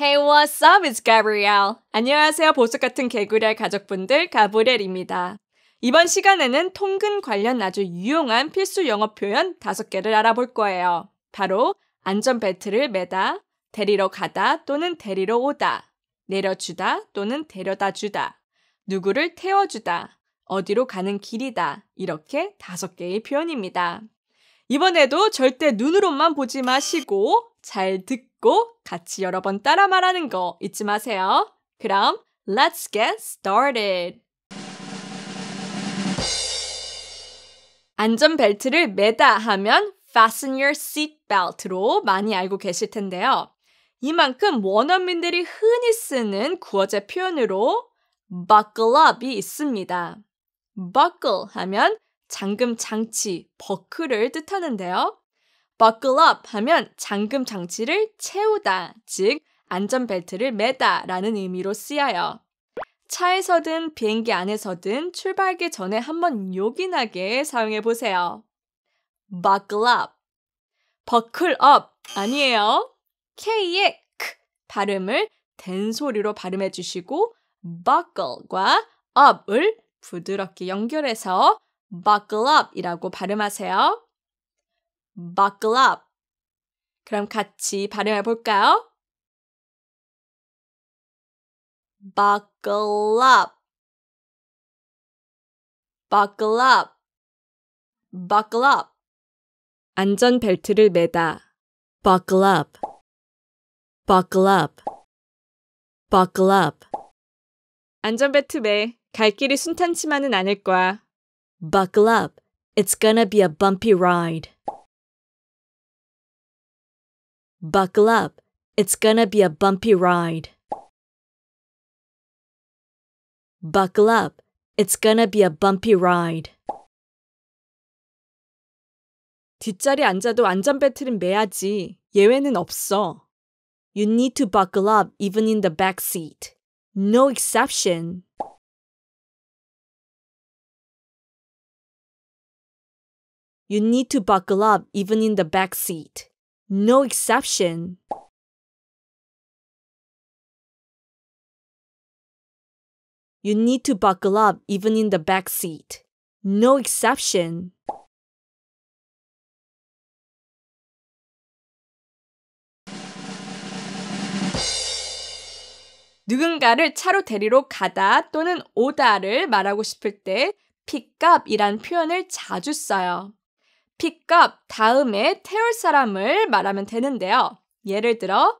Hey, what's up? It's Gabrielle. 안녕하세요. 보석 같은 개구리알 가족분들, 가브렐입니다. 이번 시간에는 통근 관련 아주 유용한 필수 영어 표현 5 개를 알아볼 거예요. 바로 안전벨트를 매다, 데리러 가다 또는 데리러 오다, 내려주다 또는 데려다 주다, 누구를 태워주다, 어디로 가는 길이다. 이렇게 5 개의 표현입니다. 이번에도 절대 눈으로만 보지 마시고 잘 듣고 듣고 같이 여러 번 따라 말하는 거 잊지 마세요. 그럼 let's get started. 안전벨트를 매다 하면 fasten your seat belt로 많이 알고 계실 텐데요. 이만큼 원어민들이 흔히 쓰는 구어제 표현으로 buckle up이 있습니다. buckle 하면 잠금 장치, 버클을 뜻하는데요. buckle up 하면 잠금 장치를 채우다, 즉 안전벨트를 매다 라는 의미로 쓰여요. 차에서든 비행기 안에서든 출발하기 전에 한번 요긴하게 사용해 보세요. buckle up, buckle up 아니에요. K의 크 발음을 된소리로 발음해 주시고 buckle과 up을 부드럽게 연결해서 buckle up이라고 발음하세요. buckle up. 그럼 같이 발음해 볼까요? buckle up, buckle up, buckle up. 안전 벨트를 매다. buckle up, buckle up, buckle up. 안전 벨트 매. 갈 길이 순탄치만은 않을 거야. Buckle up. It's gonna be a bumpy ride. Buckle up, it's gonna be a bumpy ride. Buckle up, it's gonna be a bumpy ride. 뒷자리 앉아도 매야지. 예외는 없어. You need to buckle up even in the back seat. No exception. You need to buckle up even in the back seat. No exception. You need to buckle up even in the back seat. No exception. 누군가를 차로 데리러 가다 또는 오다를 말하고 싶을 때 pick up이란 표현을 자주 써요. 픽값 다음에 태울 사람을 말하면 되는데요. 예를 들어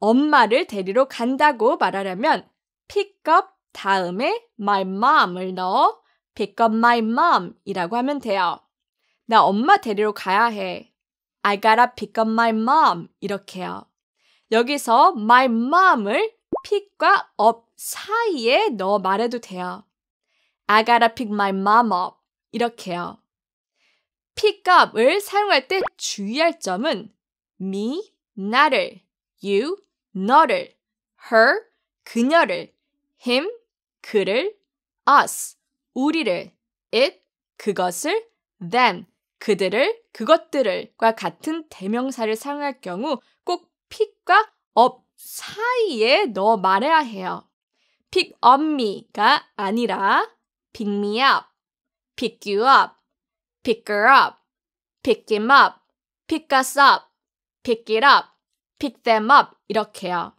엄마를 데리러 간다고 말하려면 픽값 다음에 my mom을 넣어 pick up my mom이라고 하면 돼요. 나 엄마 데리러 가야 해. I gotta pick up my mom 이렇게요. 여기서 my mom을 픽과 up 사이에 넣어 말해도 돼요. I gotta pick my mom up 이렇게요. P값을 사용할 때 주의할 점은 me, 나를, you, 너를, her, 그녀를, him, 그를, us, 우리를, it, 그것을, them, 그들을, 그것들을과 같은 대명사를 사용할 경우 꼭 픽과 업 사이에 넣어 말해야 해요. pick up me가 아니라 pick me up, pick you up, pick her up, pick him up, pick us up, pick it up, pick them up 이렇게요.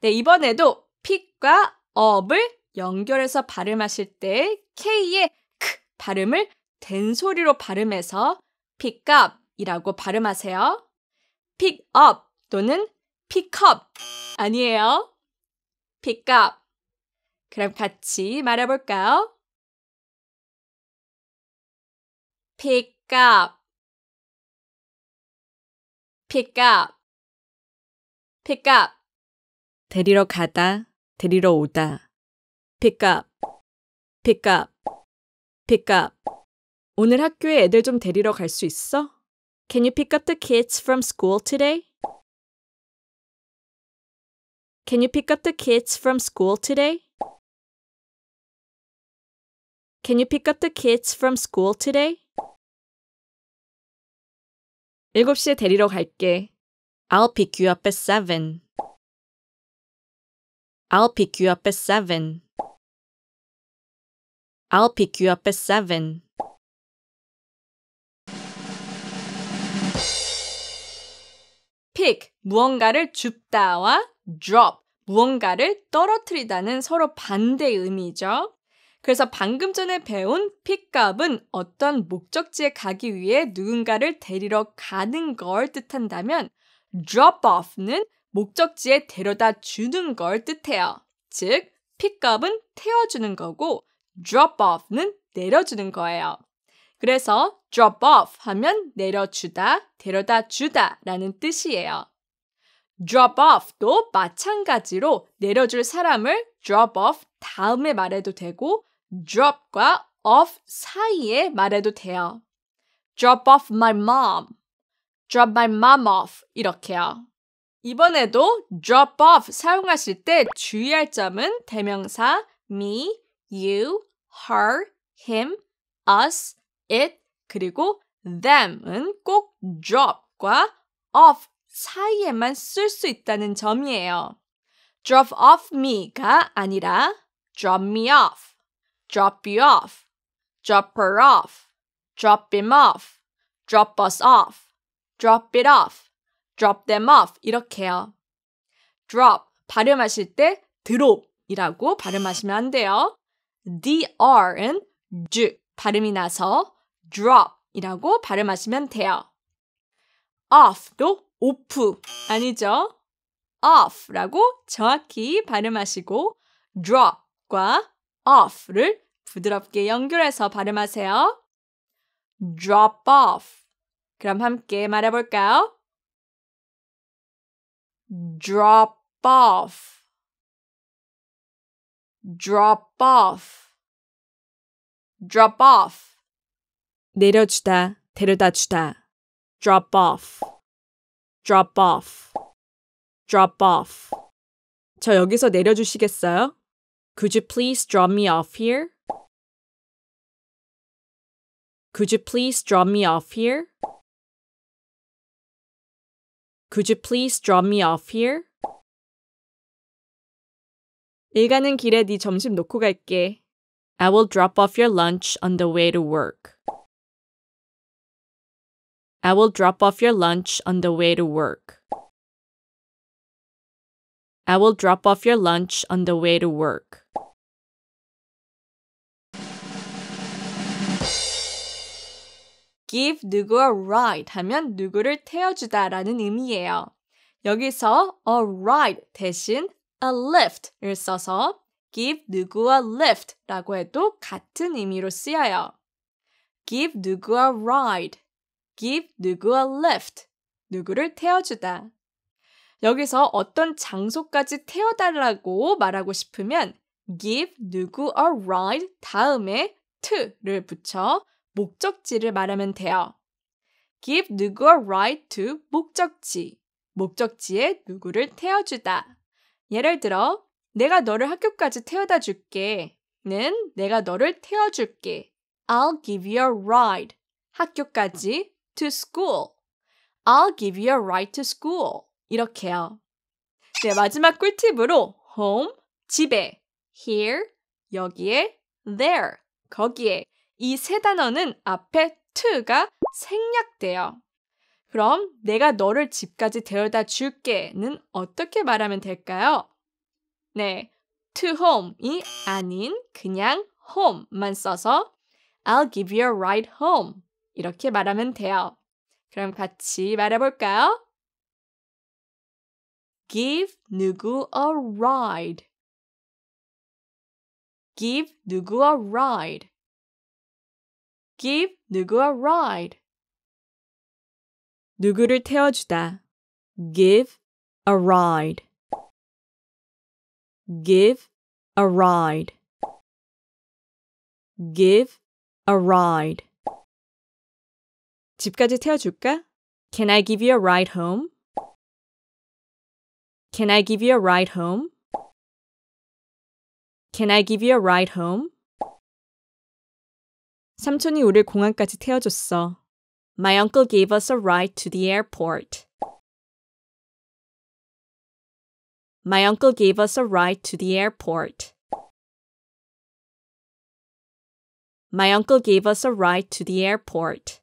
네, 이번에도 pick과 up을 연결해서 발음하실 때 k의 크 발음을 된 소리로 발음해서 pick up이라고 발음하세요. pick up 또는 pick up 아니에요. pick up. 그럼 같이 말해볼까요? pick up, pick up, pick up. 데리러 가다, 데리러 오다. pick up, pick up, pick up. 오늘 학교에 애들 좀 데리러 갈 수 있어? Can you pick up the kids from school today? Can you pick up the kids from school today? Can you pick up the kids from school today? 7시에 데리러 갈게. I'll pick you up at 7. I'll pick you up at 7. I'll pick you up at 7. pick 무언가를 줍다와 drop 무언가를 떨어뜨리다는 서로 반대 의미죠. 그래서 방금 전에 배운 픽업은 어떤 목적지에 가기 위해 누군가를 데리러 가는 걸 뜻한다면 drop off는 목적지에 데려다 주는 걸 뜻해요. 즉, 픽업은 태워주는 거고 drop off는 내려주는 거예요. 그래서 drop off 하면 내려주다, 데려다 주다 라는 뜻이에요. drop off도 마찬가지로 내려줄 사람을 drop off 다음에 말해도 되고 drop과 off 사이에 말해도 돼요. drop off my mom, drop my mom off 이렇게요. 이번에도 drop off 사용하실 때 주의할 점은 대명사 me, you, her, him, us, it 그리고 them은 꼭 drop과 off 사이에만 쓸 수 있다는 점이에요. drop off me가 아니라 drop me off drop you off, drop her off, drop him off, drop us off, drop it off, drop them off 이렇게요. drop 발음하실 때 drop이라고 발음하시면 안 돼요. dr은 j 발음이 나서 drop이라고 발음하시면 돼요. off도 off 아니죠? off라고 정확히 발음하시고 drop과 off를 부드럽게 연결해서 발음하세요. drop off. 그럼 함께 말해볼까요? drop off. drop off. drop off. 내려주다, 데려다 주다. drop off. drop off. drop off. 저 여기서 내려주시겠어요? Could you please drop me off here? Could you please drop me off here? Could you please drop me off here? 길에 네 점심 놓고 갈게. I will drop off your lunch on the way to work. I will drop off your lunch on the way to work. I will drop off your lunch on the way to work. give 누구 a ride 하면 누구를 태워주다라는 의미예요. 여기서 a ride 대신 a lift를 써서 give 누구 a lift라고 해도 같은 의미로 쓰여요. give 누구 a ride, give 누구 a lift, 누구를 태워주다. 여기서 어떤 장소까지 태워달라고 말하고 싶으면 give 누구 a ride 다음에 to를 붙여 목적지를 말하면 돼요. give 누구 a r i d e t to 목적지. 목적지에 누구를 태워주다. 예를 들어, 내가 너를 학교까지 태워다 줄게. 는 내가 너를 태워줄게. I'll give you a ride. 학교까지 to school. I'll give you a ride to school. 이렇게요. 네, 마지막 꿀팁으로 home, 집에, here, 여기에, there, 거기에 이세 단어는 앞에 to가 생략돼요. 그럼 내가 너를 집까지 데려다 줄게는 어떻게 말하면 될까요? 네, to home이 아닌 그냥 home만 써서 I'll give you a ride home 이렇게 말하면 돼요. 그럼 같이 말해볼까요? Give 누구 a ride. Give 누구 a ride. Give 누구 a ride. 누구를 태워주다. Give a ride. Give a ride. Give a ride. 집까지 태워줄까? Can I give you a ride home? Can I give you a ride home? Can I give you a ride home? 삼촌이 우릴 공항까지 태워줬어. My uncle gave us a ride to the airport. My uncle gave us a ride to the airport. My uncle gave us a ride to the airport.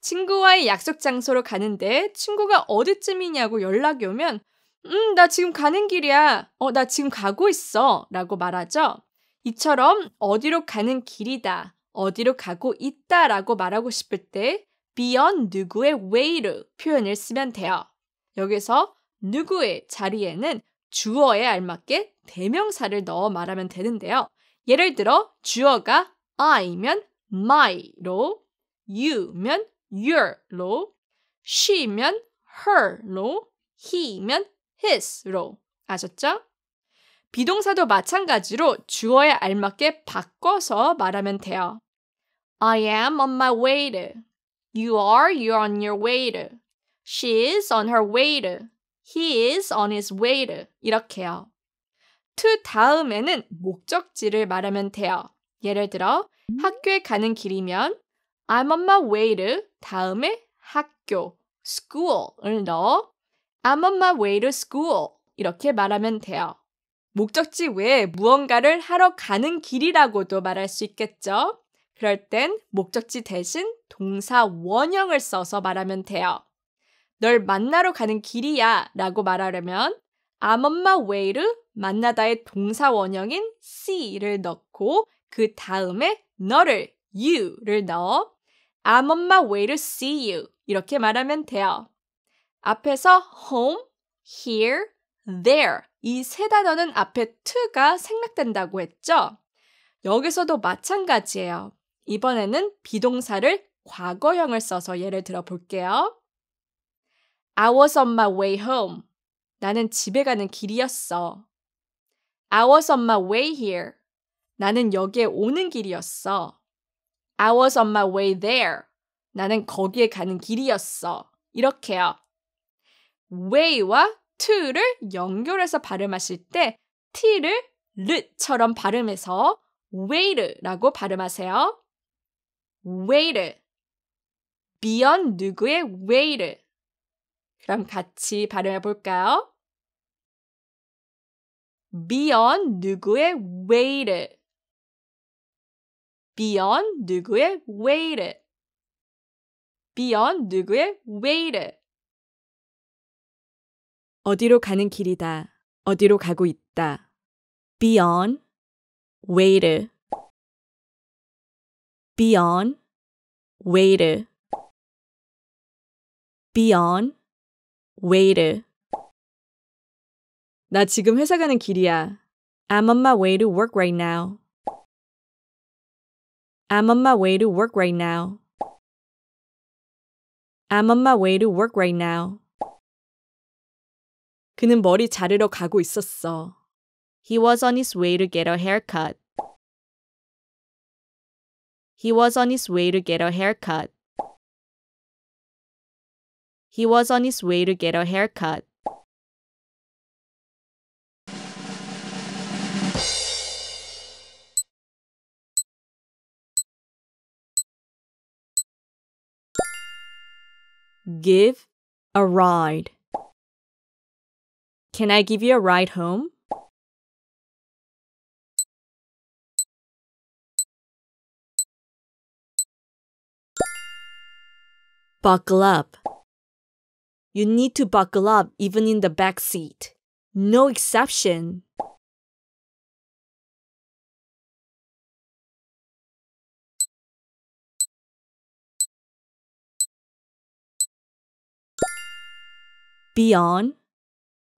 친구와의 약속 장소로 가는데 친구가 어디쯤이냐고 연락이 오면 음, 나 지금 가는 길이야. 어, 나 지금 가고 있어. 라고 말하죠. 이처럼 어디로 가는 길이다. 어디로 가고 있다. 라고 말하고 싶을 때 beyond 누구의 way로 표현을 쓰면 돼요. 여기서 누구의 자리에는 주어에 알맞게 대명사를 넣어 말하면 되는데요. 예를 들어 주어가 I면 my로, you면 your로, she면 her로, he면 his로 아셨죠? 비동사도 마찬가지로 주어에 알맞게 바꿔서 말하면 돼요. I am on my way to. You are you're on your way to. She is on her way to. He is on his way to. 이렇게요. to 다음에는 목적지를 말하면 돼요. 예를 들어 학교에 가는 길이면 I'm on my way to 다음에 학교, school을 넣어 I'm on my way to school. 이렇게 말하면 돼요. 목적지 외에 무언가를 하러 가는 길이라고도 말할 수 있겠죠? 그럴 땐 목적지 대신 동사 원형을 써서 말하면 돼요. 널 만나러 가는 길이야 라고 말하려면 I'm on my way to 만나다의 동사 원형인 see를 넣고 그 다음에 너를 you를 넣어 I'm on my way to see you 이렇게 말하면 돼요. 앞에서 home, here, there 이 세 단어는 앞에 to가 생략된다고 했죠? 여기서도 마찬가지예요. 이번에는 비동사를 과거형을 써서 예를 들어 볼게요. I was on my way home. 나는 집에 가는 길이었어. I was on my way here. 나는 여기에 오는 길이었어. I was on my way there. 나는 거기에 가는 길이었어. 이렇게요. way와 to를 연결해서 발음하실 때 t를 르처럼 발음해서 way라고 발음하세요. way를 b e y o n 누구의 way를 그럼 같이 발음해 볼까요? 비언 y o n d 누구의 way를 b e y 비언 누구의 way를 b e y o n 누구의 way를 어디로 가는 길이다. 어디로 가고 있다. be on, w a i t e be on, w a i t e be on, w a i t e 나 지금 회사 가는 길이야. I'm on my way to work right now. I'm on my way to work right now. I'm on my way to work right now. 그는 머리 자르러 가고 있었어. He was on his way to get a haircut. He was on his way to get a haircut. He was on his way to get a haircut. Give a ride. Can I give you a ride home? Buckle up. You need to buckle up even in the back seat. No exception. Be on.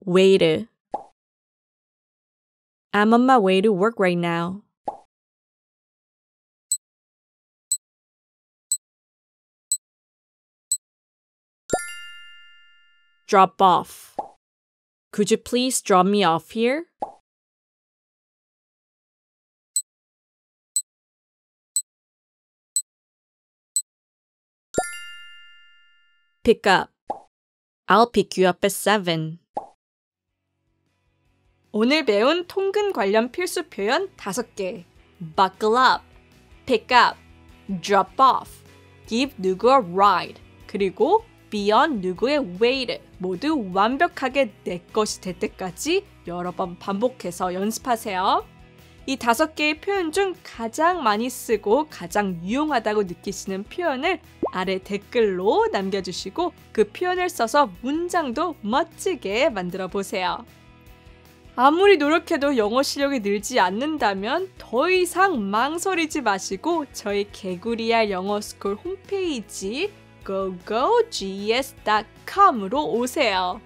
Way to. I'm on my way to work right now. Drop off. Could you please drop me off here? Pick up. I'll pick you up at 7. 오늘 배운 통근 관련 필수 표현 5개. buckle up, pick up, drop off, give 누구 a ride, 그리고 be on 누구의 w a y 를 모두 완벽하게 내 것이 될 때까지 여러 번 반복해서 연습하세요. 이 다섯 개의 표현 중 가장 많이 쓰고 가장 유용하다고 느끼시는 표현을 아래 댓글로 남겨주시고 그 표현을 써서 문장도 멋지게 만들어 보세요. 아무리 노력해도 영어 실력이 늘지 않는다면 더 이상 망설이지 마시고 저희 개구리알 영어 스쿨 홈페이지 g o g o s c o m 으로 오세요.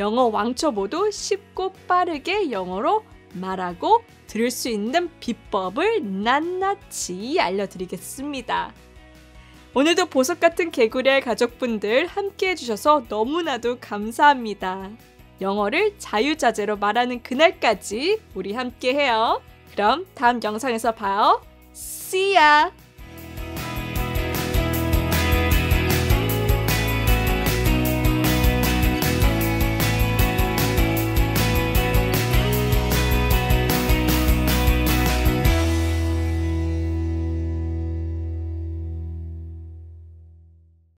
영어 왕초 모두 쉽고 빠르게 영어로 말하고 들을 수 있는 비법을 낱낱이 알려드리겠습니다. 오늘도 보석 같은 개구리알 가족분들 함께 해주셔서 너무나도 감사합니다. 영어를 자유자재로 말하는 그날까지 우리 함께 해요. 그럼 다음 영상에서 봐요. See ya!